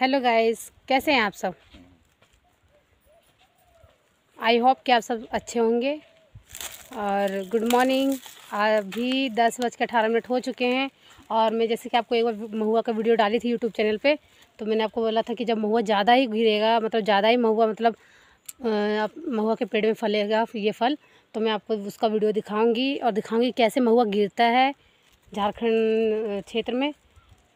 hello guys कैसे हैं आप सब आई होप कि आप सब अच्छे होंगे और गुड मॉर्निंग अभी दस बज के अठारह मिनट हो चुके हैं और मैं जैसे कि आपको एक बार महुआ का वीडियो डाली थी यूट्यूब चैनल पे तो मैंने आपको बोला था कि जब महुआ ज़्यादा ही घिरेगा मतलब ज़्यादा ही महुआ मतलब महुआ के पेड़ में फलेगा ये फल तो मैं आपको उसका वीडियो दिखाऊँगी और दिखाऊँगी कैसे महुआ गिरता है झारखंड क्षेत्र में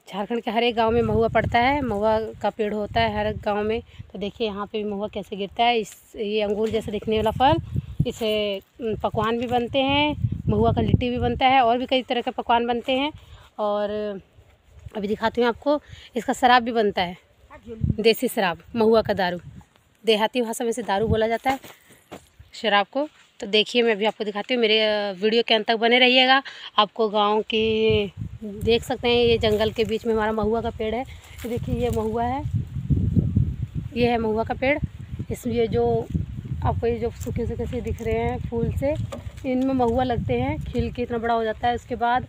झारखंड के हर एक गांव में महुआ पड़ता है महुआ का पेड़ होता है हर एक गांव में तो देखिए यहाँ पे भी महुआ कैसे गिरता है इस ये अंगूर जैसे दिखने वाला फल इसे पकवान भी बनते हैं महुआ का लिट्टी भी बनता है और भी कई तरह के पकवान बनते हैं और अभी दिखाती हूँ आपको इसका शराब भी बनता है देसी शराब महुआ का दारू देहाती भाषा में इसे दारू बोला जाता है शराब को तो देखिए मैं अभी आपको दिखाती हूँ मेरे वीडियो के अंत तक बने रहिएगा आपको गाँव की देख सकते हैं ये जंगल के बीच में हमारा महुआ का पेड़ है देखिए ये महुआ है ये है महुआ का पेड़ इसलिए जो आपको ये जो सूखे सूखे से दिख रहे हैं फूल से इनमें महुआ लगते हैं खिल के इतना बड़ा हो जाता है उसके बाद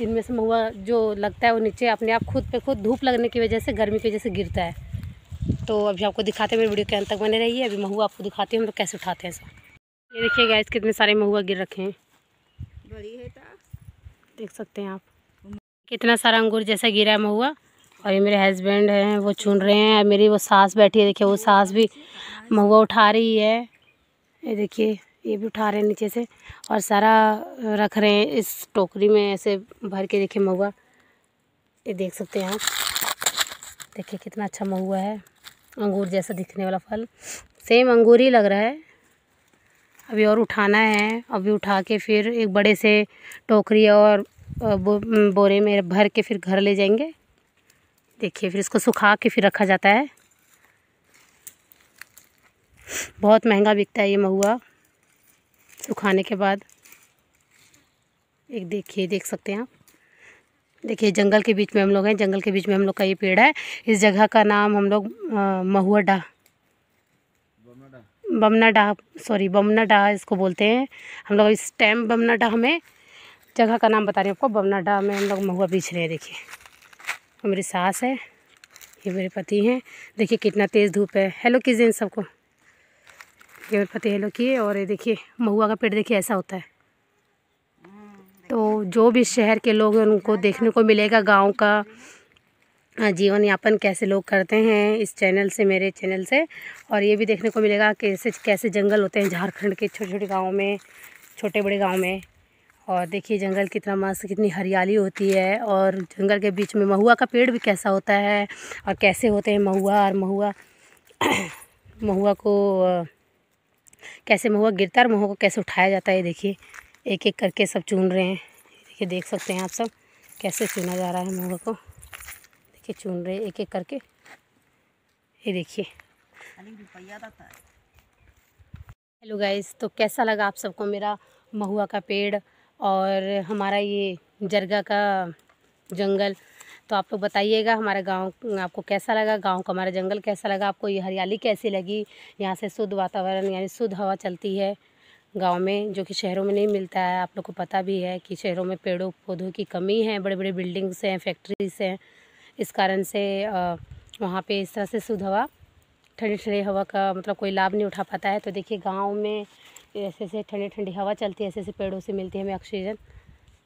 इनमें से महुआ जो लगता है वो नीचे अपने आप खुद पे खुद धूप लगने की वजह से गर्मी की वजह से गिरता है तो अभी आपको दिखाते हैं मेरे वीडियो के अंत तक बने रही है अभी महुआ आपको दिखाते हैं हम लोग कैसे उठाते हैं इसको ये देखिए गैस कितने सारे महुआ गिर रखे हैं बड़ी है देख सकते हैं आप कितना सारा अंगूर जैसा गिरा महुआ और ये मेरे हस्बैंड हैं वो चुन रहे हैं और मेरी वो सास बैठी है देखिए वो सास भी महुआ उठा रही है ये देखिए ये भी उठा रहे हैं नीचे से और सारा रख रहे हैं इस टोकरी में ऐसे भर के देखिए महुआ ये देख सकते हैं देखिए कितना अच्छा महुआ है अंगूर जैसा दिखने वाला फल सेम अंगूर ही लग रहा है अभी और उठाना है अभी उठा के फिर एक बड़े से टोकरी और बो, बोरे में भर के फिर घर ले जाएंगे देखिए फिर इसको सुखा के फिर रखा जाता है बहुत महंगा बिकता है ये महुआ सुखाने के बाद एक देखिए देख सकते हैं आप देखिए जंगल के बीच में हम लोग हैं जंगल के बीच में हम लोग का ये पेड़ है इस जगह का नाम हम लोग महुआ डा बमना डा सॉरी बमना डाह इसको बोलते हैं हम लोग इस टाइम बमना डाह में जगह का नाम बता रही हूँ आपको बमनाडा में हम लोग महुआ बीछ रहे हैं देखिए और मेरी सास है ये मेरे पति हैं देखिए कितना तेज़ धूप है हेलो किस दिन सबको ये मेरे पति हेलो किए और ये देखिए महुआ का पेड़ देखिए ऐसा होता है तो जो भी शहर के लोग हैं उनको देखने को मिलेगा गांव का जीवन यापन कैसे लोग करते हैं इस चैनल से मेरे चैनल से और ये भी देखने को मिलेगा कैसे कैसे जंगल होते हैं झारखंड के छोटे छोटे गाँव में छोटे बड़े गाँव में और देखिए जंगल कितना मस्त कितनी हरियाली होती है और जंगल के बीच में महुआ का पेड़ भी कैसा होता है और कैसे होते हैं महुआ और महुआ महुआ को कैसे महुआ गिरता है और महुआ को कैसे उठाया जाता है देखिए एक एक करके सब चुन रहे हैं देखिए देख सकते हैं आप सब कैसे चुना जा रहा है महुआ को देखिए चुन रहे हैं एक एक करके ये देखिए हेलो गाइस तो कैसा लगा आप सबको मेरा महुआ का पेड़ और हमारा ये जरगा का जंगल तो आप लोग बताइएगा हमारा गांव आपको कैसा लगा गांव का हमारा जंगल कैसा लगा आपको ये हरियाली कैसी लगी यहाँ से शुद्ध वातावरण यानी शुद्ध हवा चलती है गांव में जो कि शहरों में नहीं मिलता है आप लोग को पता भी है कि शहरों में पेड़ों पौधों की कमी है बड़े बड़े बिल्डिंग्स हैं फैक्ट्रीज हैं इस कारण से वहाँ पर इस तरह से शुद्ध हवा ठंडी ठंडी हवा का मतलब कोई लाभ नहीं उठा पाता है तो देखिए गाँव में ऐसे ऐसे ठंडी ठंडी हवा चलती है ऐसे ऐसे पेड़ों से मिलती है हमें ऑक्सीजन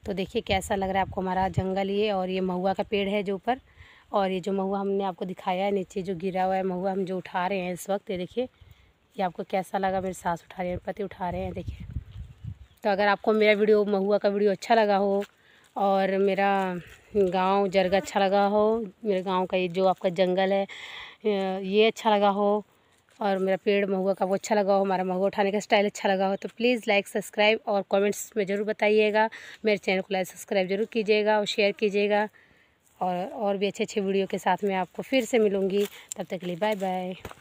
तो देखिए कैसा लग रहा है आपको हमारा जंगल ये और ये महुआ का पेड़ है जो ऊपर और ये जो महुआ हमने आपको दिखाया है नीचे जो गिरा हुआ है महुआ हम जो उठा रहे हैं इस वक्त ये देखिए ये आपको कैसा लगा मेरे सास उठा रहे हैं पति उठा रहे हैं देखिए तो अगर आपको मेरा वीडियो महुआ का वीडियो अच्छा लगा हो और मेरा गांव जरगा अच्छा लगा हो मेरे गांव का ये जो आपका जंगल है ये अच्छा लगा हो और मेरा पेड़ महुआ का वो अच्छा लगा हो हमारा महुआ उठाने का स्टाइल अच्छा लगा हो तो प्लीज़ लाइक सब्सक्राइब और कमेंट्स में ज़रूर बताइएगा मेरे चैनल को लाइक सब्सक्राइब ज़रूर कीजिएगा और शेयर कीजिएगा और और भी अच्छे अच्छे वीडियो के साथ मैं आपको फिर से मिलूँगी तब तक के लिए बाय बाय